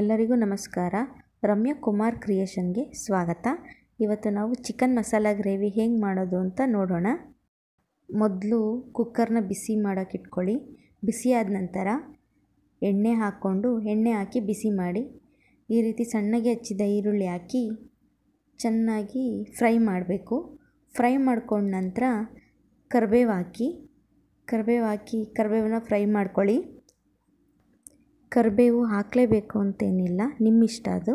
ಎಲ್ಲರಿಗೂ ನಮಸ್ಕಾರ ರಮ್ಯಾ ಕುಮಾರ್ ಕ್ರಿಯೇಷನ್ಗೆ ಸ್ವಾಗತ ಇವತ್ತು ನಾವು ಚಿಕನ್ ಮಸಾಲ ಗ್ರೇವಿ ಹೆಂಗೆ ಮಾಡೋದು ಅಂತ ನೋಡೋಣ ಮೊದಲು ಕುಕ್ಕರ್ನ ಬಿಸಿ ಮಾಡೋಕೆ ಇಟ್ಕೊಳ್ಳಿ ಬಿಸಿ ಆದ ನಂತರ ಎಣ್ಣೆ ಹಾಕ್ಕೊಂಡು ಎಣ್ಣೆ ಹಾಕಿ ಬಿಸಿ ಮಾಡಿ ಈ ರೀತಿ ಸಣ್ಣಗೆ ಹಚ್ಚಿದ ಈರುಳ್ಳಿ ಹಾಕಿ ಚೆನ್ನಾಗಿ ಫ್ರೈ ಮಾಡಬೇಕು ಫ್ರೈ ಮಾಡ್ಕೊಂಡ ನಂತರ ಕರ್ಬೇವು ಹಾಕಿ ಕರಿಬೇವು ಹಾಕಿ ಕರಿಬೇವನ್ನ ಫ್ರೈ ಮಾಡ್ಕೊಳ್ಳಿ ಕರಿಬೇವು ಹಾಕಲೇಬೇಕು ಅಂತೇನಿಲ್ಲ ನಿಮ್ಮ ಇಷ್ಟ ಅದು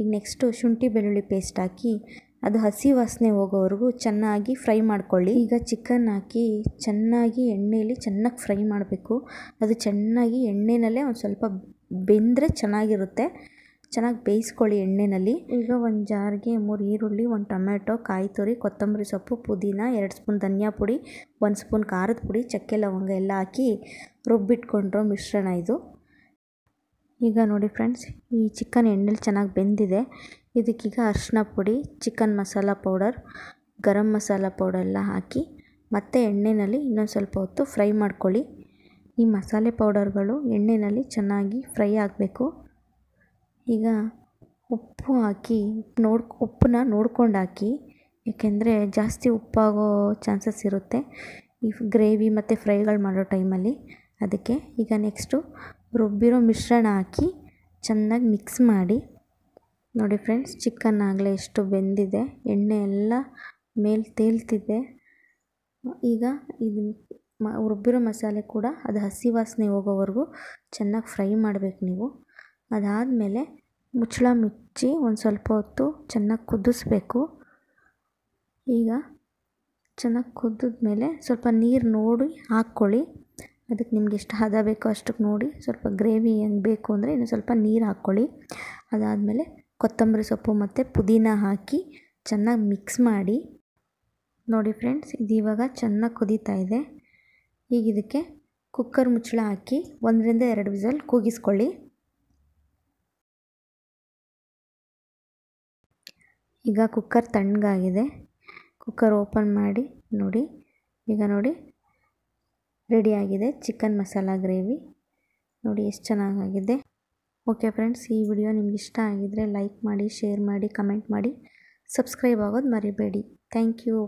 ಈಗ ನೆಕ್ಸ್ಟು ಶುಂಠಿ ಬೆಳ್ಳುಳ್ಳಿ ಪೇಸ್ಟ್ ಹಾಕಿ ಅದು ಹಸಿ ವಾಸನೆ ಹೋಗೋವರೆಗೂ ಚೆನ್ನಾಗಿ ಫ್ರೈ ಮಾಡ್ಕೊಳ್ಳಿ ಈಗ ಚಿಕನ್ ಹಾಕಿ ಚೆನ್ನಾಗಿ ಎಣ್ಣೆಯಲ್ಲಿ ಚೆನ್ನಾಗಿ ಫ್ರೈ ಮಾಡಬೇಕು ಅದು ಚೆನ್ನಾಗಿ ಎಣ್ಣೆನಲ್ಲೇ ಒಂದು ಸ್ವಲ್ಪ ಬೆಂದರೆ ಚೆನ್ನಾಗಿರುತ್ತೆ ಚೆನ್ನಾಗಿ ಬೇಯಿಸ್ಕೊಳ್ಳಿ ಎಣ್ಣೆಯಲ್ಲಿ ಈಗ ಒಂದು ಜಾರಿಗೆ ಮೂರು ಈರುಳ್ಳಿ ಒಂದು ಟೊಮೆಟೊ ಕಾಯಿ ತುರಿ ಕೊತ್ತಂಬರಿ ಸೊಪ್ಪು ಪುದೀನ ಎರಡು ಸ್ಪೂನ್ ಧನಿಯಾ ಪುಡಿ ಒಂದು ಸ್ಪೂನ್ ಖಾರದ ಪುಡಿ ಚಕ್ಕೆ ಲವಂಗ ಎಲ್ಲ ಹಾಕಿ ರುಬ್ಬಿಟ್ಕೊಂಡ್ರೋ ಮಿಶ್ರಣ ಇದು ಈಗ ನೋಡಿ ಫ್ರೆಂಡ್ಸ್ ಈ ಚಿಕನ್ ಎಣ್ಣೆಲಿ ಚೆನ್ನಾಗಿ ಬೆಂದಿದೆ ಇದಕ್ಕೀಗ ಅರಿಶಿನ ಪುಡಿ chicken masala powder garam masala powder ಎಲ್ಲ ಹಾಕಿ ಮತ್ತೆ ಎಣ್ಣೆಯಲ್ಲಿ ಇನ್ನೊಂದು ಸ್ವಲ್ಪ ಹೊತ್ತು ಫ್ರೈ ಮಾಡ್ಕೊಳ್ಳಿ ಈ ಮಸಾಲೆ ಪೌಡರ್ಗಳು ಎಣ್ಣೆಯಲ್ಲಿ ಚೆನ್ನಾಗಿ ಫ್ರೈ ಆಗಬೇಕು ಈಗ ಉಪ್ಪು ಹಾಕಿ ನೋಡ್ ಉಪ್ಪನ್ನ ನೋಡ್ಕೊಂಡು ಹಾಕಿ ಏಕೆಂದರೆ ಜಾಸ್ತಿ ಉಪ್ಪಾಗೋ ಚಾನ್ಸಸ್ ಇರುತ್ತೆ ಈ ಗ್ರೇವಿ ಮತ್ತು ಫ್ರೈಗಳು ಮಾಡೋ ಟೈಮಲ್ಲಿ ಅದಕ್ಕೆ ಈಗ ನೆಕ್ಸ್ಟು ರುಬ್ಬಿರೋ ಮಿಶ್ರಣ ಹಾಕಿ ಚೆನ್ನಾಗಿ ಮಿಕ್ಸ್ ಮಾಡಿ ನೋಡಿ ಫ್ರೆಂಡ್ಸ್ ಚಿಕನ್ ಆಗಲೇ ಎಷ್ಟು ಬೆಂದಿದೆ ಎಣ್ಣೆ ಎಲ್ಲ ಮೇಲೆ ತೇಲ್ತಿದೆ ಈಗ ಇದು ಮ ರುಬ್ಬಿರೋ ಮಸಾಲೆ ಕೂಡ ಅದು ಹಸಿ ವಾಸನೆ ಹೋಗೋವರೆಗೂ ಚೆನ್ನಾಗಿ ಫ್ರೈ ಮಾಡಬೇಕು ನೀವು ಅದಾದಮೇಲೆ ಮುಚ್ಚಳ ಮುಚ್ಚಿ ಒಂದು ಸ್ವಲ್ಪ ಹೊತ್ತು ಚೆನ್ನಾಗಿ ಕುದಿಸ್ಬೇಕು ಈಗ ಚೆನ್ನಾಗಿ ಕುದ್ದಿದ್ಮೇಲೆ ಮೇಲೆ ಸ್ವಲ್ಪ ನೀರು ನೋಡಿ ಹಾಕ್ಕೊಳ್ಳಿ ಅದಕ್ಕೆ ನಿಮ್ಗೆ ಎಷ್ಟು ಹದ ಬೇಕೋ ಅಷ್ಟಕ್ಕೆ ನೋಡಿ ಸ್ವಲ್ಪ ಗ್ರೇವಿ ಹೆಂಗೆ ಬೇಕು ಅಂದರೆ ಇನ್ನು ಸ್ವಲ್ಪ ನೀರು ಹಾಕ್ಕೊಳ್ಳಿ ಅದಾದಮೇಲೆ ಕೊತ್ತಂಬರಿ ಸೊಪ್ಪು ಮತ್ತು ಪುದೀನ ಹಾಕಿ ಚೆನ್ನಾಗಿ ಮಿಕ್ಸ್ ಮಾಡಿ ನೋಡಿ ಫ್ರೆಂಡ್ಸ್ ಇದು ಇವಾಗ ಚೆನ್ನಾಗಿ ಕುದೀತಾ ಇದೆ ಈಗ ಇದಕ್ಕೆ ಕುಕ್ಕರ್ ಮುಚ್ಚಳ ಹಾಕಿ ಒಂದರಿಂದ ಎರಡು ವಿಸಲ್ ಕೂಗಿಸ್ಕೊಳ್ಳಿ ಈಗ ಕುಕ್ಕರ್ ತಣ್ಣಗಾಗಿದೆ ಕುಕ್ಕರ್ ಓಪನ್ ಮಾಡಿ ನೋಡಿ ಈಗ ನೋಡಿ ರೆಡಿಯಾಗಿದೆ ಚಿಕನ್ ಮಸಾಲ ಗ್ರೇವಿ ನೋಡಿ ಎಷ್ಟು ಚೆನ್ನಾಗಾಗಿದೆ ಓಕೆ ಫ್ರೆಂಡ್ಸ್ ಈ ವಿಡಿಯೋ ನಿಮ್ಗೆ ಇಷ್ಟ ಆಗಿದ್ದರೆ ಲೈಕ್ ಮಾಡಿ ಶೇರ್ ಮಾಡಿ ಕಮೆಂಟ್ ಮಾಡಿ ಸಬ್ಸ್ಕ್ರೈಬ್ ಆಗೋದು ಮರಿಬೇಡಿ ಥ್ಯಾಂಕ್ ಯು